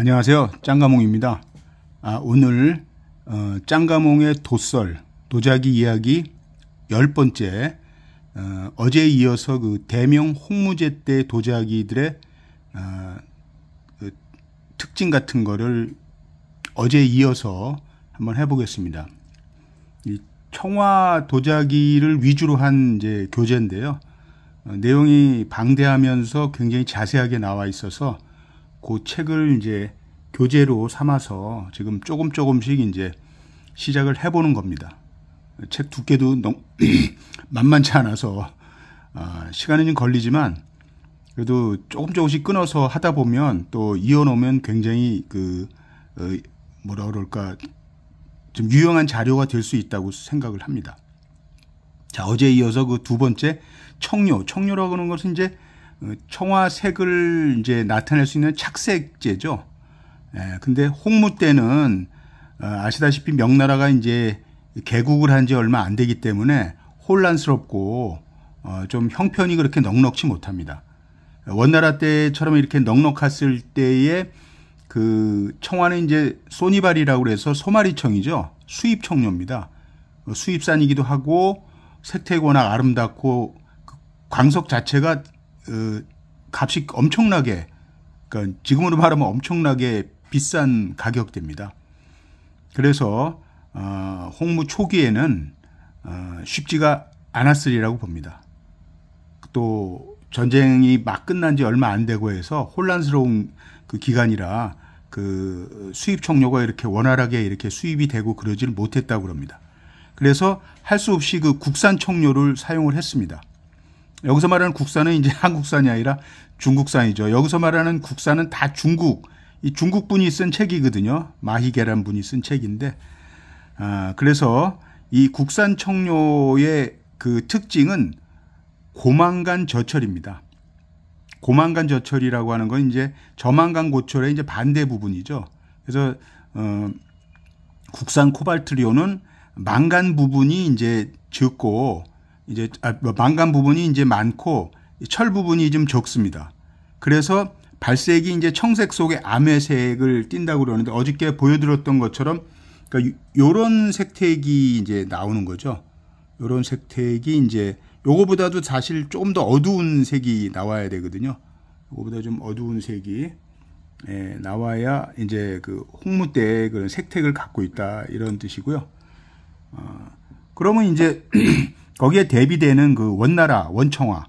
안녕하세요. 짱가몽입니다. 아, 오늘 어, 짱가몽의 도설 도자기 이야기 열번째 어, 제 이어서 그 대명 홍무제 때 도자기들의 어, 그 특징 같은 거를 어제 이어서 한번 해보겠습니다. 이 청화 도자기를 위주로 한 이제 교재인데요. 어, 내용이 방대하면서 굉장히 자세하게 나와 있어서 그 책을 이제 교재로 삼아서 지금 조금 조금씩 이제 시작을 해보는 겁니다. 책 두께도 너무 만만치 않아서 아, 시간은 좀 걸리지만 그래도 조금 조금씩 끊어서 하다 보면 또 이어놓으면 굉장히 그 어, 뭐라 그럴까 좀 유용한 자료가 될 수 있다고 생각을 합니다. 자 어제 이어서 그 두 번째 청료 청료라고 하는 것은 이제 어, 청화색을 이제 나타낼 수 있는 착색제죠. 예, 근데 홍무 때는 어, 아시다시피 명나라가 이제 개국을 한 지 얼마 안 되기 때문에 혼란스럽고 어, 좀 형편이 그렇게 넉넉치 못합니다. 원나라 때처럼 이렇게 넉넉했을 때에 그 청와는 이제 소니발이라고 그래서 소마리청이죠. 수입 청료입니다. 수입산이기도 하고 색태고나 아름답고 그 광석 자체가 그 값이 엄청나게 그러니까 지금으로 말하면 엄청나게 비싼 가격대입니다. 그래서 어, 홍무 초기에는 어, 쉽지가 않았으리라고 봅니다. 또 전쟁이 막 끝난 지 얼마 안 되고 해서 혼란스러운 그 기간이라 그 수입 총료가 이렇게 원활하게 이렇게 수입이 되고 그러지를 못했다고 그럽니다. 그래서 할 수 없이 그 국산 총료를 사용을 했습니다. 여기서 말하는 국산은 이제 한국산이 아니라 중국산이죠. 여기서 말하는 국산은 다 중국, 이 중국 분이 쓴 책이거든요. 마희 계란 분이 쓴 책인데, 아, 그래서 이 국산 청료의 그 특징은 고만간 저철입니다. 고만간 저철이라고 하는 건 이제 저만간 고철의 이제 반대 부분이죠. 그래서 어, 국산 코발트리온은 망간 부분이 이제 적고 이제 아, 뭐 망간 부분이 이제 많고 철 부분이 좀 적습니다. 그래서 발색이 이제 청색 속에 암회색을 띈다고 그러는데 어저께 보여드렸던 것처럼 그러니까 요런 색택이 이제 나오는 거죠. 요런 색택이 이제 요거보다도 사실 조금 더 어두운 색이 나와야 되거든요. 요거보다 좀 어두운 색이 예, 나와야 이제 그 홍무 때 그런 색택을 갖고 있다 이런 뜻이고요. 어, 그러면 이제 거기에 대비되는 그 원나라, 원청화,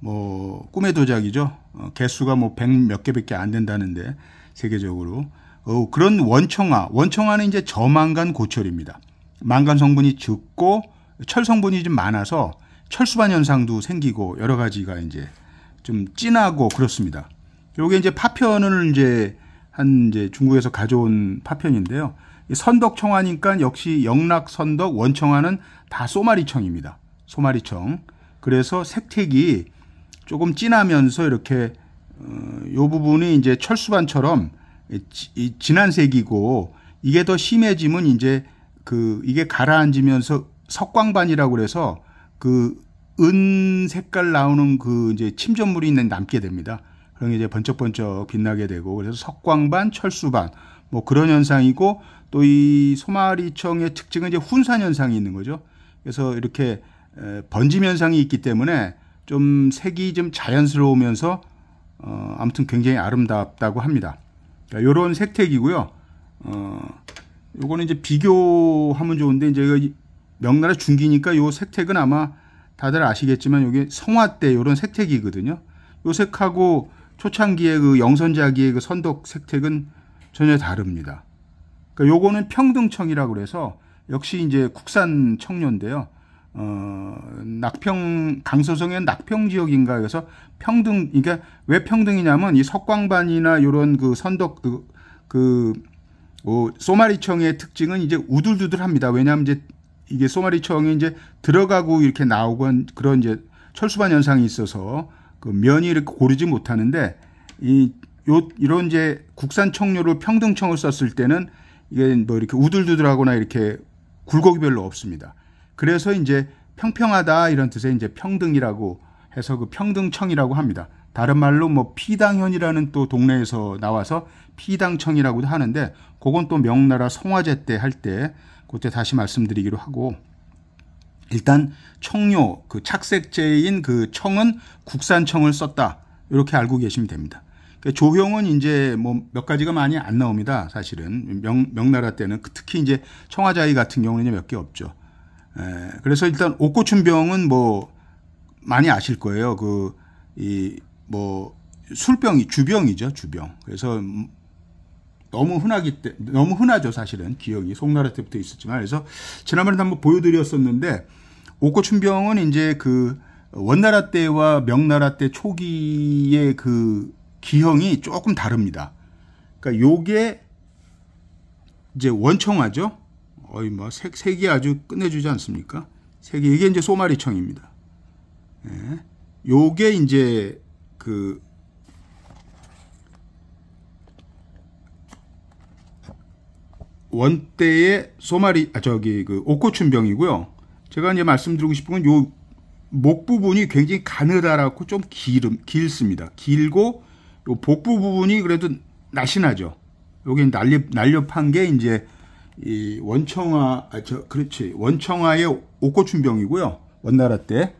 뭐 꿈의 도자기죠. 어, 개수가 뭐 백 몇 개밖에 안 된다는데 세계적으로 어, 그런 원청화, 원청화는 이제 저망간 고철입니다. 망간 성분이 적고 철 성분이 좀 많아서 철수반 현상도 생기고 여러 가지가 이제 좀 진하고 그렇습니다. 요게 이제 파편을 이제 한 이제 중국에서 가져온 파편인데요. 선덕청화니까 역시 영락선덕 원청화는 다 소마리청입니다. 소마리청. 그래서 색택이 조금 진하면서 이렇게 어, 요 부분이 이제 철수반처럼 진한 색이고 이게 더 심해지면 이제 그 이게 가라앉으면서 석광반이라고 그래서 그은 색깔 나오는 그 이제 침전물이 있는 남게 됩니다. 그런 게 이제 번쩍번쩍 빛나게 되고 그래서 석광반, 철수반 뭐 그런 현상이고 또 이 소마리청의 특징은 이제 훈산 현상이 있는 거죠. 그래서 이렇게 번짐 현상이 있기 때문에 좀 색이 좀 자연스러우면서 어 아무튼 굉장히 아름답다고 합니다. 그러니까 요런 색택이고요. 어 요거는 이제 비교하면 좋은데 이제 명나라 중기니까 이 색택은 아마 다들 아시겠지만 요게 성화 때이런 색택이거든요. 요 색하고 초창기의 그 영선자기의 그 선덕 색택은 전혀 다릅니다. 그러니까 요거는 평등청이라고 그래서 역시 이제 국산 청년인데요 어, 낙평 강서성의 낙평 지역인가 해서 평등 그러니까 왜 평등이냐면 이 석광반이나 요런 그 선덕 그그 그, 어, 소마리청의 특징은 이제 우둘두둘합니다. 왜냐하면 이제 이게 소마리청이 이제 들어가고 이렇게 나오건 그런 이제 철수반 현상이 있어서 그 면이 이렇게 고르지 못하는데 이 요, 이런 이제 국산 청료를 평등청을 썼을 때는 이게 뭐 이렇게 우둘두둘하거나 이렇게 굴곡이 별로 없습니다. 그래서 이제 평평하다 이런 뜻의 이제 평등이라고 해서 그 평등청이라고 합니다. 다른 말로 뭐 피당현이라는 또 동네에서 나와서 피당청이라고도 하는데 그건 또 명나라 성화제 때 할 때 그때 다시 말씀드리기로 하고 일단 청료 그 착색제인 그 청은 국산청을 썼다 이렇게 알고 계시면 됩니다. 그 조형은 이제 뭐 몇 가지가 많이 안 나옵니다. 사실은 명, 명나라 때는 그 특히 이제 청화자위 같은 경우는 몇 개 없죠. 에, 예, 그래서 일단 옥고춘병은 뭐 많이 아실 거예요. 그 이 뭐 술병이 주병이죠, 주병. 그래서 음, 너무 흔하기 때 너무 흔하죠, 사실은 기억이 송나라 때부터 있었지만 그래서 지난번에 한번 보여드렸었는데 옥고춘병은 이제 그 원나라 때와 명나라 때 초기의 그 기형이 조금 다릅니다. 그러니까 요게 이제 원청화죠. 어이 뭐 색, 색이 아주 끝내주지 않습니까? 색이 이게 이제 소마리청입니다. 예. 요게 이제 그 원대의 소마리 아 저기 그 옥고춘병이고요. 제가 이제 말씀드리고 싶은 건 요 목 부분이 굉장히 가느다랗고 좀 길, 길습니다. 길고 요 복부 부분이 그래도 날씬하죠. 여기 날렵 날렵한 게 이제 이 원청아 아, 저 그렇지 원청아의 옥고춘병이고요. 원나라 때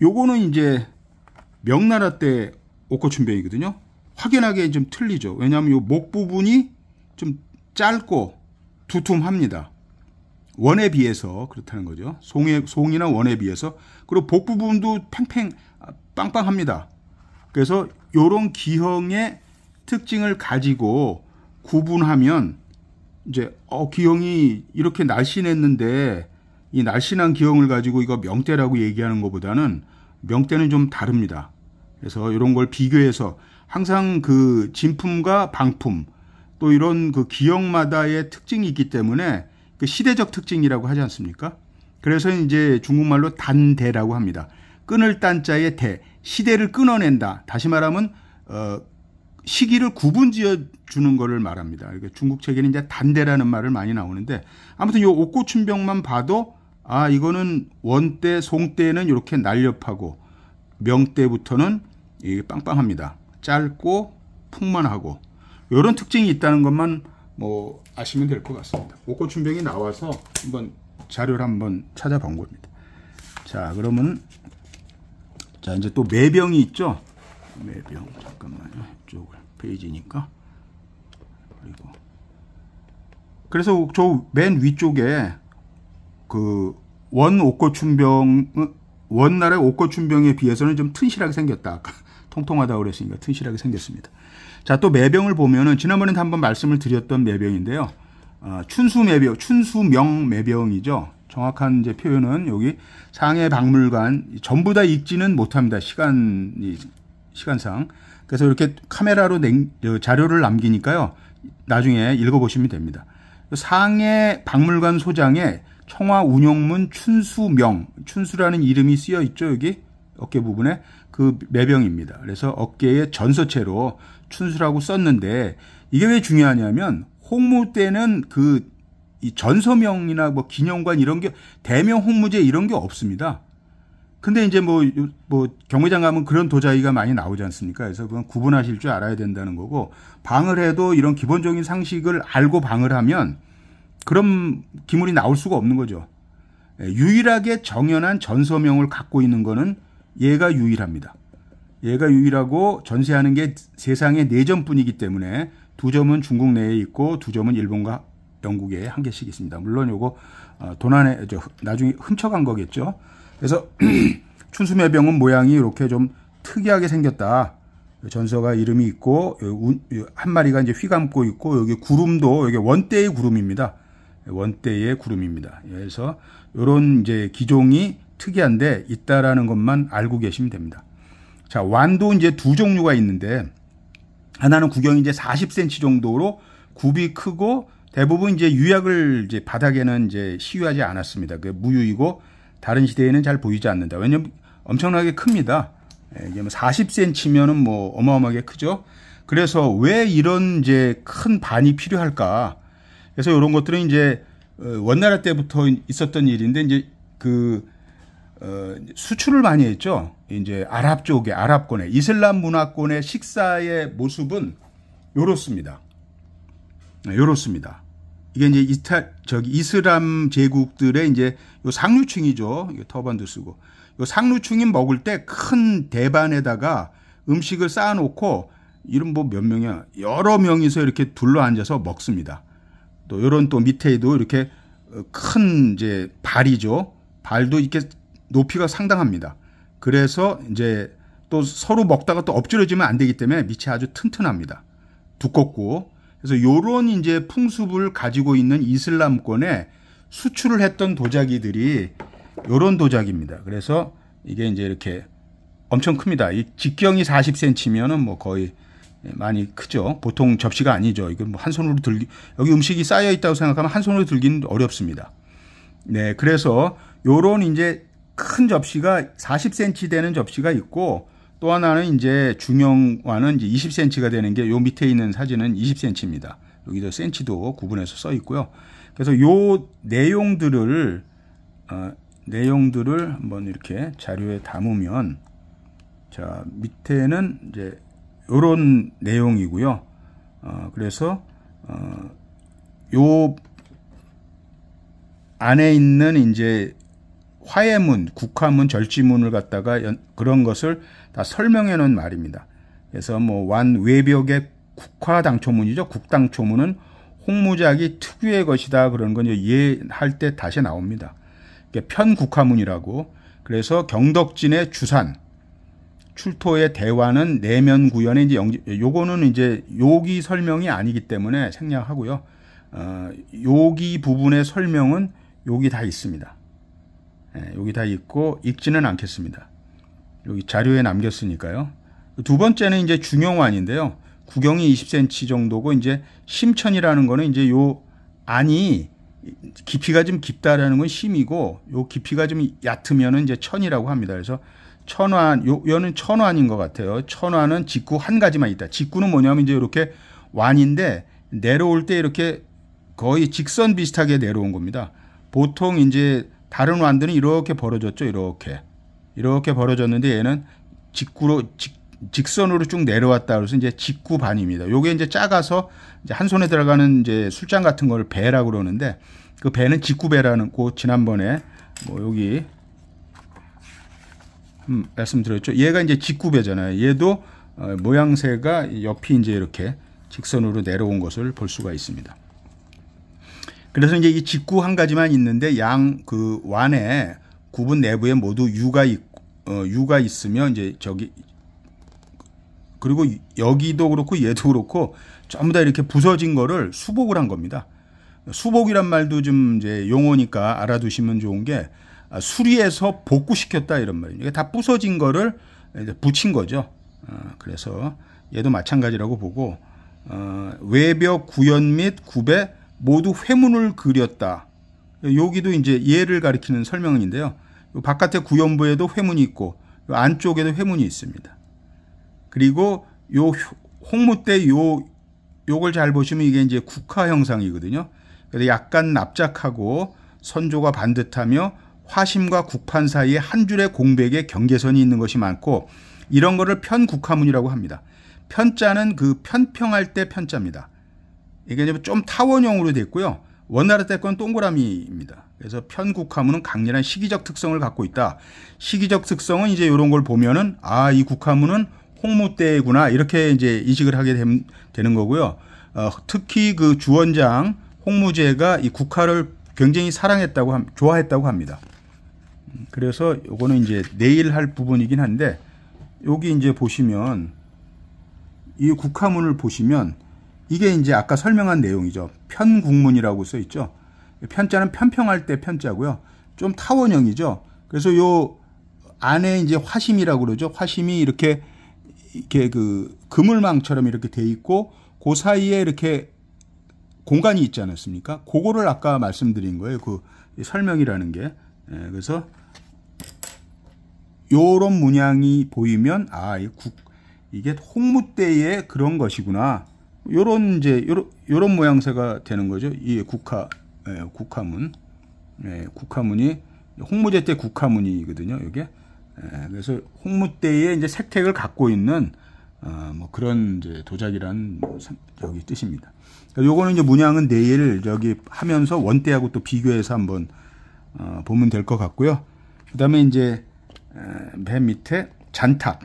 요거는 이제 명나라 때 옥고춘병이거든요. 확연하게 좀 틀리죠. 왜냐하면 요 목 부분이 좀 짧고 두툼합니다. 원에 비해서 그렇다는 거죠. 송에, 송이나 원에 비해서. 그리고 복 부분도 팽팽, 아, 빵빵합니다. 그래서 요런 기형의 특징을 가지고 구분하면 이제 어 기형이 이렇게 날씬했는데 이 날씬한 기형을 가지고 이거 명대라고 얘기하는 것보다는 명대는 좀 다릅니다. 그래서 이런 걸 비교해서 항상 그 진품과 방품 또 이런 그 기형마다의 특징이 있기 때문에 그 시대적 특징이라고 하지 않습니까? 그래서 이제 중국말로 단대라고 합니다. 끊을단 자의 대. 시대를 끊어낸다. 다시 말하면 어, 시기를 구분 지어 주는 거를 말합니다. 그러니까 중국 책에는 이제 단대라는 말을 많이 나오는데 아무튼 요 옥고춘병만 봐도 아 이거는 원때 송때는 이렇게 날렵하고 명때부터는 이게 빵빵합니다. 짧고 풍만하고 이런 특징이 있다는 것만 뭐 아시면 될 것 같습니다. 옥고춘병이 나와서 한번 자료를 한번 찾아본 겁니다. 자 그러면 자, 이제 또 매병이 있죠? 매병. 잠깐만요. 이쪽을. 페이지니까. 그리고. 그래서 저 맨 위쪽에 그 원 옥고춘병, 원날의 옥고춘병에 비해서는 좀 튼실하게 생겼다. 통통하다고 그랬으니까 튼실하게 생겼습니다. 자, 또 매병을 보면은 지난번에도 한번 말씀을 드렸던 매병인데요. 어, 춘수 매병, 춘수명 매병이죠. 정확한 이제 표현은 여기 상해 박물관 전부 다 읽지는 못합니다. 시간이 시간상. 그래서 이렇게 카메라로 냉, 어, 자료를 남기니까요. 나중에 읽어보시면 됩니다. 상해 박물관 소장에 청와 운영문 춘수명, 춘수라는 이름이 쓰여 있죠, 여기? 어깨 부분에 그 매병입니다. 그래서 어깨에 전서체로 춘수라고 썼는데 이게 왜 중요하냐면 홍무 때는 그이 전서명이나 뭐 기념관 이런 게 대명 홍무제 이런 게 없습니다. 근데 이제 뭐, 뭐, 경매장 가면 그런 도자기가 많이 나오지 않습니까? 그래서 그건 구분하실 줄 알아야 된다는 거고, 방을 해도 이런 기본적인 상식을 알고 방을 하면 그런 기물이 나올 수가 없는 거죠. 예, 유일하게 정연한 전서명을 갖고 있는 거는 얘가 유일합니다. 얘가 유일하고 전세하는 게세상의네 점뿐이기 때문에 두 점은 중국 내에 있고 두 점은 일본과 영국에 한 개씩 있습니다. 물론 요거 어, 도난에 저, 나중에 훔쳐간 거겠죠. 그래서 춘수매병은 모양이 이렇게 좀 특이하게 생겼다. 전서가 이름이 있고 한 마리가 이제 휘 감고 있고 여기 구름도 여기 원대의 구름입니다. 원대의 구름입니다. 그래서 이런 이제 기종이 특이한데 있다라는 것만 알고 계시면 됩니다. 자, 완도 이제 두 종류가 있는데 하나는 구경이 이제 40cm 정도로 굽이 크고 대부분 이제 유약을 이제 바닥에는 이제 시유하지 않았습니다. 그 무유이고 다른 시대에는 잘 보이지 않는다. 왜냐면 하 엄청나게 큽니다. 예, 이게 뭐 40cm면은 뭐 어마어마하게 크죠. 그래서 왜 이런 이제 큰 반이 필요할까? 그래서 이런 것들은 이제 어, 원나라 때부터 있었던 일인데 이제 그 어, 수출을 많이 했죠. 이제 아랍 쪽에 아랍권에 이슬람 문화권의 식사의 모습은 요렇습니다. 네, 요렇습니다. 이게 이제 이탈 저기 이슬람 제국들의 이제 요 상류층이죠. 이게 터반도 쓰고 요 상류층이 먹을 때 큰 대반에다가 음식을 쌓아놓고 이런 뭐 몇 명이야 여러 명이서 이렇게 둘러 앉아서 먹습니다. 또 요런 또 밑에도 이렇게 어, 큰 이제 발이죠. 발도 이렇게 높이가 상당합니다. 그래서 이제 또 서로 먹다가 또 엎질러지면 안 되기 때문에 밑이 아주 튼튼합니다. 두껍고 그래서 요런 이제 풍습을 가지고 있는 이슬람권에 수출을 했던 도자기들이 요런 도자기입니다. 그래서 이게 이제 이렇게 엄청 큽니다. 이 직경이 40cm면은 뭐 거의 많이 크죠. 보통 접시가 아니죠. 이건 뭐한 손으로 들기 여기 음식이 쌓여 있다고 생각하면 한 손으로 들기는 어렵습니다. 네, 그래서 요런 이제 큰 접시가 40cm 되는 접시가 있고 또 하나는 이제 중형화는 이제 20cm가 되는 게 요 밑에 있는 사진은 20cm입니다. 여기도 센치도 구분해서 써 있고요. 그래서 요 내용들을 어, 내용들을 한번 이렇게 자료에 담으면 자 밑에는 이제 요런 내용이고요. 어, 그래서 어, 요 안에 있는 이제 화해문, 국화문, 절지문을 갖다가 연, 그런 것을 다 설명해 놓은 말입니다. 그래서 뭐 완 외벽의 국화 당초문이죠. 국당초문은 홍무작이 특유의 것이다 그런 건 이해할 때 다시 나옵니다. 편국화문이라고 그래서 경덕진의 주산 출토의 대화는 내면 구현의 이제 요거는 이제 요기 설명이 아니기 때문에 생략하고요. 어, 요기 부분의 설명은 요기다 있습니다. 예, 여기 다 있고 읽지는 않겠습니다. 여기 자료에 남겼으니까요. 두 번째는 이제 중용완인데요. 구경이 20cm 정도고 이제 심천이라는 거는 이제 요 안이 깊이가 좀 깊다라는 건 심이고 요 깊이가 좀 얕으면은 이제 천이라고 합니다. 그래서 천완 요 요는 천완인 것 같아요. 천완은 직구 한 가지만 있다. 직구는 뭐냐면 이제 이렇게 완인데 내려올 때 이렇게 거의 직선 비슷하게 내려온 겁니다. 보통 이제 다른 완들은 이렇게 벌어졌죠. 이렇게 이렇게 벌어졌는데 얘는 직구로 직, 직선으로 쭉 내려왔다 그래서 이제 직구 반입니다. 요게 이제 작아서 이제 한 손에 들어가는 이제 술잔 같은 걸 배라고 그러는데 그 배는 직구 배라는 고 지난번에 뭐 여기 음, 말씀드렸죠. 얘가 이제 직구 배잖아요. 얘도 어, 모양새가 옆이 이제 이렇게 직선으로 내려온 것을 볼 수가 있습니다. 그래서 이제 이 직구 한 가지만 있는데 양 그 완에 구분 내부에 모두 U가 있, 어, U가 있으면 이제 저기 그리고 여기도 그렇고 얘도 그렇고 전부 다 이렇게 부서진 거를 수복을 한 겁니다. 수복이란 말도 좀 이제 용어니까 알아두시면 좋은 게 아, 수리해서 복구시켰다 이런 말이에요. 다 부서진 거를 붙인 거죠. 어, 그래서 얘도 마찬가지라고 보고 어, 외벽 구현 및 구배 모두 회문을 그렸다. 여기도 이제 얘를 가리키는 설명인데요. 바깥에 구연부에도 회문이 있고 안쪽에도 회문이 있습니다. 그리고 요홍무때요 요걸 잘 보시면 이게 이제 국화 형상이거든요. 그래서 약간 납작하고 선조가 반듯하며 화심과 국판 사이에 한 줄의 공백의 경계선이 있는 것이 많고 이런 거를 편국화문이라고 합니다. 편자는 그 편평할 때 편자입니다. 이게 좀 타원형으로 됐고요. 원나라 때권 동그라미입니다. 그래서 편국화문은 강렬한 시기적 특성을 갖고 있다. 시기적 특성은 이제 이런 걸 보면은 아이 국화문은 홍무 때구나 이렇게 이제 인식을 하게 됨, 되는 거고요. 어, 특히 그 주원장 홍무제가 이 국화를 굉장히 사랑했다고 함, 좋아했다고 합니다. 음, 그래서 요거는 이제 내일 할 부분이긴 한데 여기 이제 보시면 이 국화문을 보시면 이게 이제 아까 설명한 내용이죠. 편국문이라고 써 있죠. 편자는 편평할 때 편자고요. 좀 타원형이죠. 그래서 요 안에 이제 화심이라고 그러죠. 화심이 이렇게 이렇게 그 그물망처럼 이렇게 돼 있고 그 사이에 이렇게 공간이 있지 않았습니까? 그거를 아까 말씀드린 거예요. 그 설명이라는 게. 예, 그래서 요런 문양이 보이면 아, 이 국, 이게 홍무대의 그런 것이구나. 요런 이제 요런, 요런 모양새가 되는 거죠. 이 국화 예, 국화문 예, 국화문이 홍무제 때 국화문이거든요. 이게 예, 그래서 홍무 때의 이제 색택을 갖고 있는 어, 뭐 그런 이제 도자기라는 여기 뜻입니다. 그러니까 요거는 이제 문양은 내일 저기 하면서 원대하고 또 비교해서 한번 어, 보면 될 것 같고요. 그다음에 이제 맨 밑에 잔탑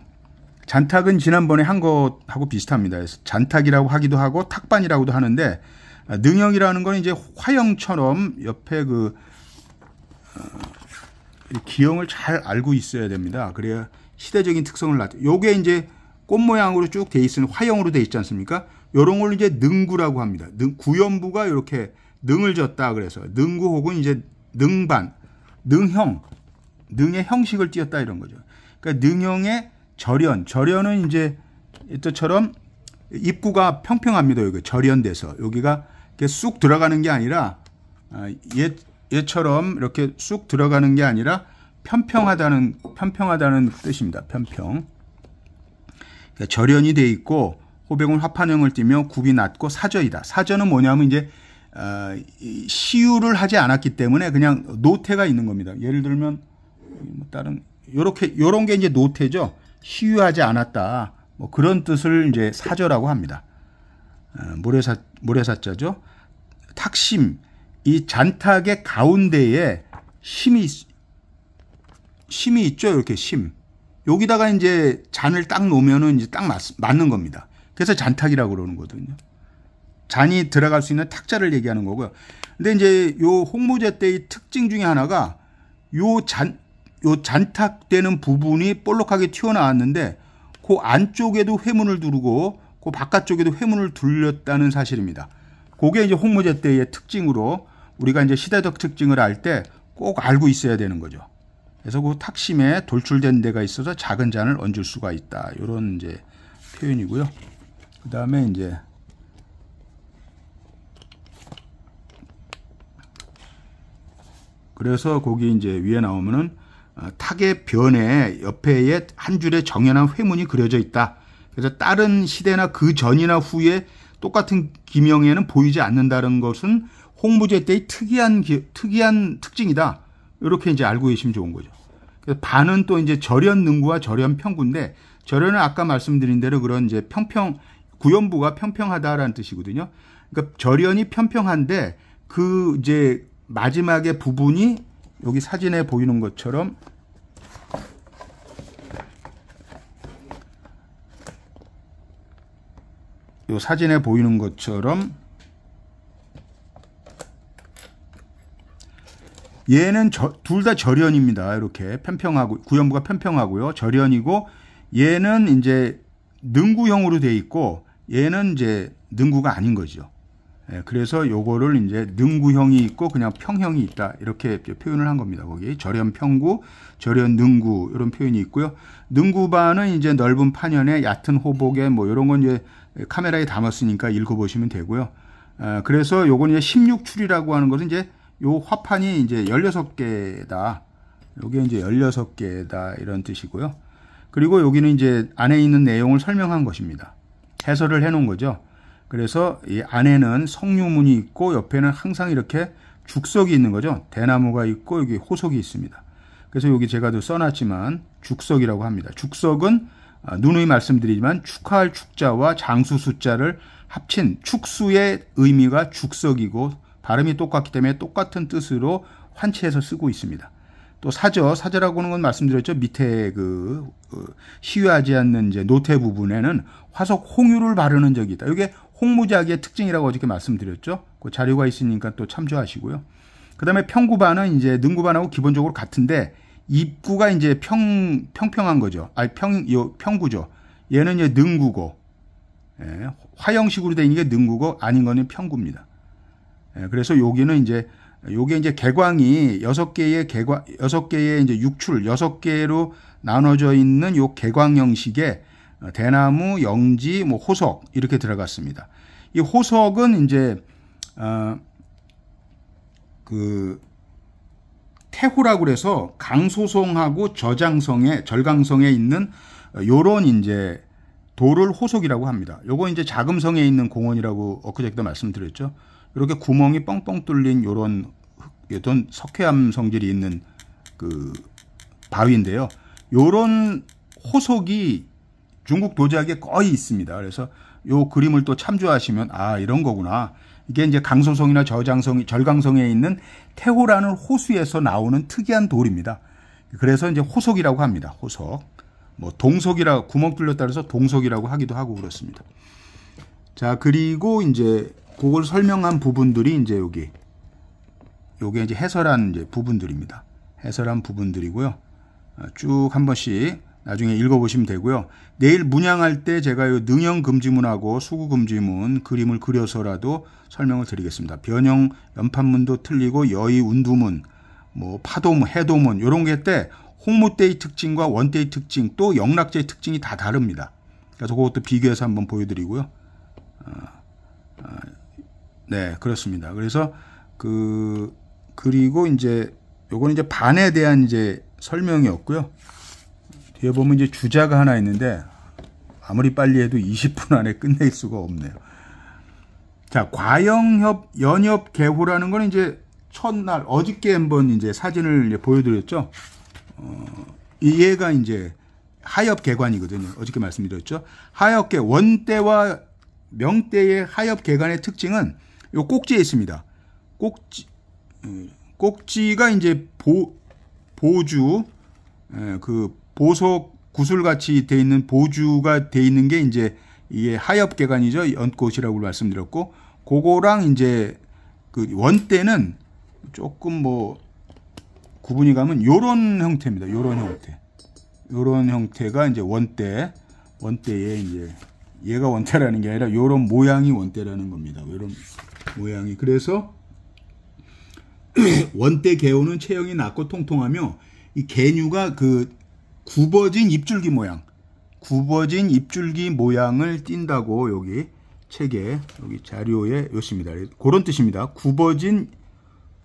잔탁은 지난번에 한 것하고 비슷합니다. 그래서 잔탁이라고 하기도 하고 탁반이라고도 하는데 능형이라는 건 이제 화형처럼 옆에 그 어, 기형을 잘 알고 있어야 됩니다. 그래야 시대적인 특성을 나타. 요게 이제 꽃 모양으로 쭉 돼있으면 화형으로 돼 있지 않습니까? 요런 걸 이제 능구라고 합니다. 능, 구연부가 이렇게 능을 졌다 그래서 능구 혹은 이제 능반, 능형, 능의 형식을 띄었다 이런 거죠. 그러니까 능형의 절연. 절연은 이제 이때처럼 입구가 평평합니다. 여기 절연돼서 여기가 이렇게 쑥 들어가는 게 아니라 아, 예, 얘처럼 이렇게 쑥 들어가는 게 아니라 편평하다는 편평하다는 뜻입니다. 편평. 그러니까 절연이 돼 있고 호백은 화판형을 띠며 굽이 낮고 사저이다. 사저는 뭐냐면 이제 어, 시유를 하지 않았기 때문에 그냥 노태가 있는 겁니다. 예를 들면 뭐 다른 요렇게 요런 게 이제 노태죠. 희유하지 않았다. 뭐 그런 뜻을 이제 사저라고 합니다. 어, 모래사 모래사자죠. 탁심 이 잔탁의 가운데에 심이 심이 있죠. 이렇게 심. 여기다가 이제 잔을 딱 놓으면은 이제 딱 맞, 맞는 겁니다. 그래서 잔탁이라고 그러는 거거든요. 잔이 들어갈 수 있는 탁자를 얘기하는 거고요. 근데 이제 요 홍무제 때의 특징 중에 하나가 요잔 요 잔탁되는 부분이 볼록하게 튀어나왔는데 그 안쪽에도 회문을 두르고 그 바깥쪽에도 회문을 둘렸다는 사실입니다. 그게 이제 홍무제 때의 특징으로 우리가 이제 시대적 특징을 알 때 꼭 알고 있어야 되는 거죠. 그래서 그 탁심에 돌출된 데가 있어서 작은 잔을 얹을 수가 있다. 이런 이제 표현이고요. 그 다음에 이제 그래서 거기 이제 위에 나오면은 어, 타계 변에 옆에 한 줄의 정연한 회문이 그려져 있다. 그래서 다른 시대나 그 전이나 후에 똑같은 기명에는 보이지 않는다는 것은 홍무제 때의 특이한 특이한 특징이다. 이렇게 이제 알고 계시면 좋은 거죠. 그래서 반은 또 이제 절연 능구와 절연 평구인데 절연은 아까 말씀드린 대로 그런 이제 평평 구연부가 평평하다라는 뜻이거든요. 그러니까 절연이 평평한데 그 이제 마지막에 부분이 여기 사진에 보이는 것처럼 요 사진에 보이는 것처럼 얘는 둘 다 절연입니다. 이렇게 편평하고 구연부가 편평하고요. 절연이고 얘는 이제 능구형으로 돼 있고 얘는 이제 능구가 아닌 거죠. 예, 그래서 요거를 이제 능구형이 있고 그냥 평형이 있다 이렇게 표현을 한 겁니다. 거기 절연 평구, 절연 능구 이런 표현이 있고요. 능구반은 이제 넓은 판연에 얕은 호복에 뭐 이런 건 이제 카메라에 담았으니까 읽어보시면 되고요. 아, 그래서 요건 이제 16출이라고 하는 것은 이제 요 화판이 이제 16개다. 요게 이제 16개다 이런 뜻이고요. 그리고 여기는 이제 안에 있는 내용을 설명한 것입니다. 해설을 해 놓은 거죠. 그래서 이 안에는 성류문이 있고 옆에는 항상 이렇게 죽석이 있는 거죠. 대나무가 있고 여기 호석이 있습니다. 그래서 여기 제가 또 써놨지만 죽석이라고 합니다. 죽석은 아, 누누이 말씀드리지만 축하할 축자와 장수 숫자를 합친 축수의 의미가 죽석이고 발음이 똑같기 때문에 똑같은 뜻으로 환치해서 쓰고 있습니다. 또 사저, 사저라고는 하건 말씀드렸죠. 밑에 그, 그 시유하지 않는 이제 노태 부분에는 화석 홍유를 바르는 적이 있다. 이게 홍무작의 특징이라고 어저께 말씀드렸죠. 그 자료가 있으니까 또 참조하시고요. 그다음에 평구반은 이제 능구반하고 기본적으로 같은데 입구가 이제 평 평평한 거죠. 아니 평요 평구죠. 얘는 이제 능구고 예, 화형식으로 되어 있는 게 능구고 아닌 거는 평구입니다. 예, 그래서 여기는 이제 요게 이제 개광이 여섯 개의 개광 여섯 개의 이제 육출 여섯 개로 나눠져 있는 요 개광 형식의 어, 대나무, 영지, 뭐 호석 이렇게 들어갔습니다. 이 호석은 이제 어, 그 태호라고 그래서 강소송하고 저장성에 절강성에 있는 어, 요런 이제 돌을 호석이라고 합니다. 요거 이제 자금성에 있는 공원이라고 엊그저께도 말씀드렸죠. 이렇게 구멍이 뻥뻥 뚫린 요런 어떤 석회암 성질이 있는 그 바위인데요. 요런 호석이 중국 도자기에 거의 있습니다. 그래서 요 그림을 또 참조하시면 아 이런 거구나. 이게 이제 강소성이나 저장성, 절강성에 있는 태호라는 호수에서 나오는 특이한 돌입니다. 그래서 이제 호석이라고 합니다. 호석뭐동석이라 구멍 뚫렸다 그래서 동석이라고 하기도 하고 그렇습니다. 자, 그리고 이제 그걸 설명한 부분들이 이제 여기 요게 이제 해설한 이제 부분들입니다. 해설한 부분들이고요. 어, 쭉한 번씩 나중에 읽어보시면 되고요. 내일 문양할 때 제가 요 능형 금지문하고 수구 금지문 그림을 그려서라도 설명을 드리겠습니다. 변형 연판문도 틀리고 여의 운두문, 뭐 파도문, 해도문 요런 게 때 홍무대의 특징과 원대의 특징 또 영락제의 특징이 다 다릅니다. 그래서 그것도 비교해서 한번 보여드리고요. 어, 어. 네, 그렇습니다. 그래서 그 그리고 이제 요거는 이제 반에 대한 이제 설명이었고요. 뒤에 보면 이제 주자가 하나 있는데 아무리 빨리 해도 20분 안에 끝낼 수가 없네요. 자, 과영협 연협 개호라는 건 이제 첫날 어저께 한번 이제 사진을 이제 보여드렸죠. 어, 얘가 이제 하협 개관이거든요. 어저께 말씀드렸죠. 하협계 원대와 명대의 하협 개관의 특징은 요 꼭지에 있습니다. 꼭지 꼭지가 이제 보 보주 예, 그 보석 구슬 같이 돼 있는 보주가 돼 있는 게 이제 이게 하엽 계관이죠 연꽃이라고 말씀드렸고 그거랑 이제 그 원대는 조금 뭐 구분이 가면 요런 형태입니다. 요런 형태. 요런 형태가 이제 원대 원대에 이제 얘가 원대라는 게 아니라 요런 모양이 원대라는 겁니다. 요런 모양이. 그래서 원대 개호는 체형이 낮고 통통하며 이 개뉴가 그 굽어진 입줄기 모양, 굽어진 입줄기 모양을 띈다고 여기 책에 여기 자료에 있습니다. 그런 뜻입니다. 굽어진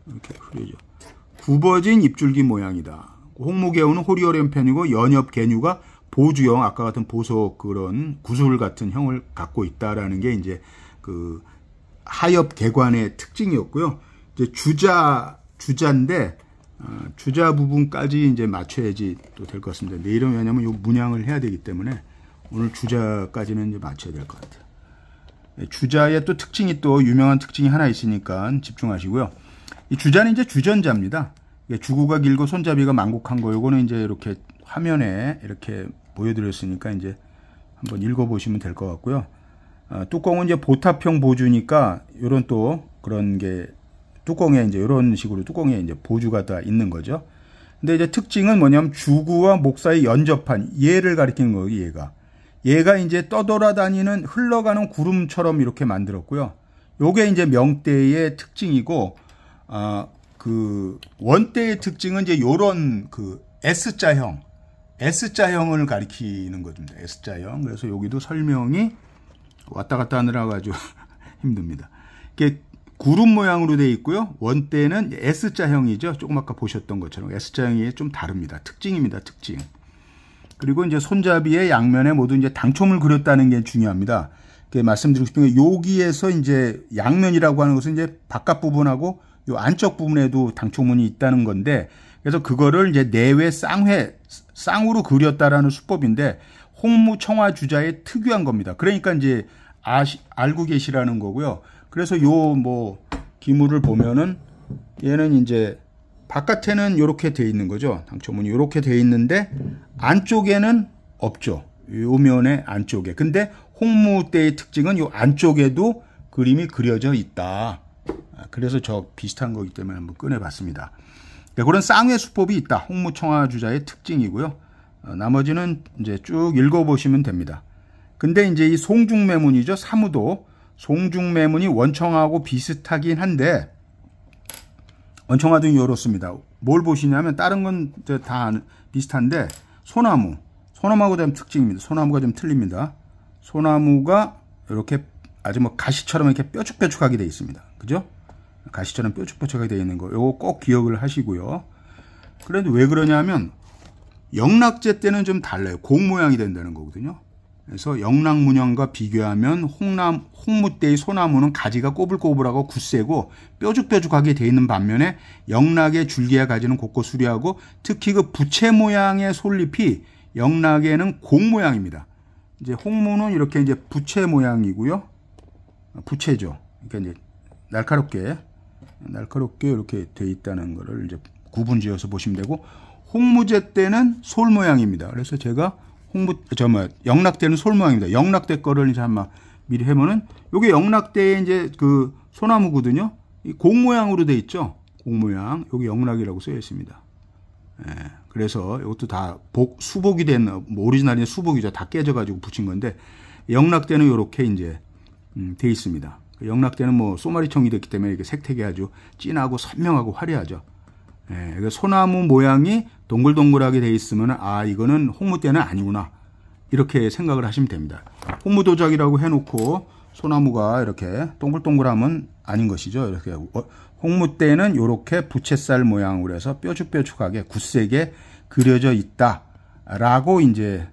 이렇게 흐려져. 굽어진 입줄기 모양이다. 홍무개우는 호리오렴 편이고 연엽 개뉴가 보주형 아까 같은 보석 그런 구슬 같은 형을 갖고 있다라는 게 이제 그 하엽 개관의 특징이었고요. 이제 주자 주자인데 어, 주자 부분까지 이제 맞춰야지 또 될 것 같습니다. 근데 이러 왜냐면 하요 문양을 해야 되기 때문에 오늘 주자까지는 이제 맞춰야 될 것 같아요. 네, 주자의 또 특징이 또 유명한 특징이 하나 있으니까 집중하시고요. 이 주자는 이제 주전자입니다. 주구가 길고 손잡이가 만곡한거 요거는 이제 이렇게 화면에 이렇게 보여드렸으니까 이제 한번 읽어보시면 될 것 같고요. 아, 뚜껑은 이제 보탑형 보주니까 이런 또 그런 게 뚜껑에 이제 이런 식으로 뚜껑에 이제 보주가 다 있는 거죠. 근데 이제 특징은 뭐냐면 주구와 목사의 연접한 얘를 가리키는 거예요, 얘가. 얘가 이제 떠돌아다니는 흘러가는 구름처럼 이렇게 만들었고요. 요게 이제 명대의 특징이고 아, 그 원대의 특징은 이제 요런 그 S자형 S자형을 가리키는 거죠. S자형. 그래서 여기도 설명이 왔다 갔다 하느라 가지고 힘듭니다. 이게 구름 모양으로 되어 있고요. 원대는 S자형이죠. 조금 아까 보셨던 것처럼 S자형이 좀 다릅니다. 특징입니다. 특징. 그리고 이제 손잡이의 양면에 모두 이제 당총을 그렸다는 게 중요합니다. 말씀드리고 싶은 게 여기에서 이제 양면이라고 하는 것은 이제 바깥 부분하고 요 안쪽 부분에도 당초문이 있다는 건데 그래서 그거를 이제 내외 쌍회 쌍으로 그렸다라는 수법인데 홍무청화 주자의 특유한 겁니다. 그러니까 이제 아시, 알고 계시라는 거고요. 그래서 요 뭐 기물을 보면은 얘는 이제 바깥에는 이렇게 돼 있는 거죠. 당초문이 이렇게 돼 있는데 안쪽에는 없죠. 요 면의 안쪽에. 근데 홍무 때의 특징은 요 안쪽에도 그림이 그려져 있다. 아, 그래서 저 비슷한 거기 때문에 한번 꺼내봤습니다. 네, 그런 쌍의 수법이 있다. 홍무청화 주자의 특징이고요. 어, 나머지는 이제 쭉 읽어보시면 됩니다. 근데 이제 이 송중매문이죠. 사무도 송중매문이 원청하고 비슷하긴 한데 원청하도 이렇습니다. 뭘 보시냐면 다른 건 다 비슷한데 소나무 소나무하고 좀 특징입니다. 소나무가 좀 틀립니다. 소나무가 이렇게 아주 뭐 가시처럼 이렇게 뾰족뾰족하게 되어 있습니다. 그죠? 가시처럼 뾰족뾰족하게 되어 있는 거 요거 꼭 기억을 하시고요. 그래도 왜 그러냐면 영락제 때는 좀 달라요. 공 모양이 된다는 거거든요. 그래서 영락문형과 비교하면 홍남, 홍무대의 소나무는 가지가 꼬불꼬불하고 굳세고 뾰죽뾰죽하게 되어 있는 반면에 영락의 줄기와 가지는 곳곳수리하고 특히 그 부채 모양의 솔잎이 영락에는 공 모양입니다. 이제 홍무는 이렇게 이제 부채 모양이고요. 부채죠. 그러니까 이제 날카롭게 날카롭게 이렇게 되어 있다는 것을 이제 구분지어서 보시면 되고 홍무제 때는 솔 모양입니다. 그래서 제가 홍무 저뭐 영락때는솔 모양입니다. 영락때 거를 이제 한번 미리 해보는 요게 영락때의 이제 그 소나무거든요. 이 공 모양으로 돼 있죠. 공 모양. 여기 영락이라고 쓰여 있습니다. 예. 그래서 이것도 다 복, 수복이 된, 뭐 오리지널이 수복이죠. 다 깨져가지고 붙인 건데, 영락때는요렇게 이제, 음, 돼 있습니다. 영락때는뭐 소마리청이 됐기 때문에 이렇게 색택이 아주 진하고 선명하고 화려하죠. 예, 그러니까 소나무 모양이 동글동글하게 돼 있으면 아 이거는 홍무대는 아니구나 이렇게 생각을 하시면 됩니다. 홍무도작이라고 해놓고 소나무가 이렇게 동글동글하면 아닌 것이죠. 이렇게 어, 홍무대는 이렇게 부채살 모양으로 해서 뾰죽뾰죽하게 굳세게 그려져 있다. 라고 이제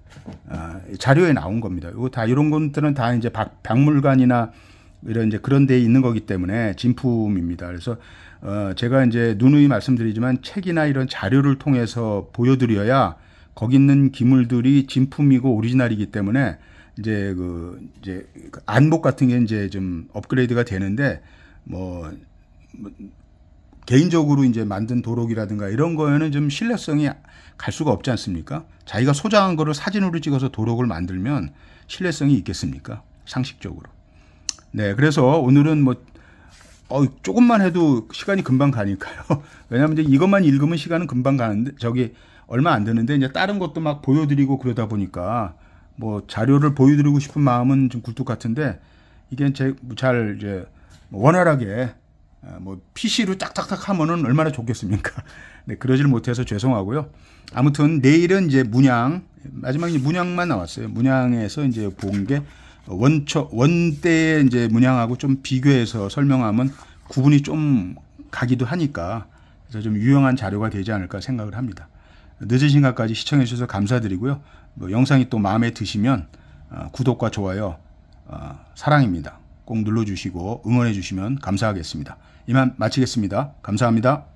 아, 자료에 나온 겁니다. 이거 다 이런 것들은 다 이제 박물관이나 이런 이제 그런 데에 있는 거기 때문에 진품입니다. 그래서 어, 제가 이제 누누이 말씀드리지만 책이나 이런 자료를 통해서 보여드려야 거기 있는 기물들이 진품이고 오리지널이기 때문에 이제 그 이제 그 안목 같은 게 이제 좀 업그레이드가 되는데 뭐, 뭐 개인적으로 이제 만든 도록이라든가 이런 거에는 좀 신뢰성이 갈 수가 없지 않습니까? 자기가 소장한 거를 사진으로 찍어서 도록을 만들면 신뢰성이 있겠습니까? 상식적으로. 네, 그래서 오늘은 뭐 어, 조금만 해도 시간이 금방 가니까요. 왜냐하면 이제 이것만 읽으면 시간은 금방 가는데 저기 얼마 안 되는데 이제 다른 것도 막 보여드리고 그러다 보니까 뭐 자료를 보여드리고 싶은 마음은 좀 굴뚝 같은데 이게 제 잘 이제 원활하게 어, 뭐 PC로 딱딱딱 하면은 얼마나 좋겠습니까? 네, 그러질 못해서 죄송하고요. 아무튼 내일은 이제 문양 마지막에 문양만 나왔어요. 문양에서 이제 본게 원초 원대의 이제 문양하고 좀 비교해서 설명하면 구분이 좀 가기도 하니까 그래서 좀 유용한 자료가 되지 않을까 생각을 합니다. 늦은 시간까지 시청해 주셔서 감사드리고요. 뭐 영상이 또 마음에 드시면 어, 구독과 좋아요 어, 사랑입니다. 꼭 눌러주시고 응원해 주시면 감사하겠습니다. 이만 마치겠습니다. 감사합니다.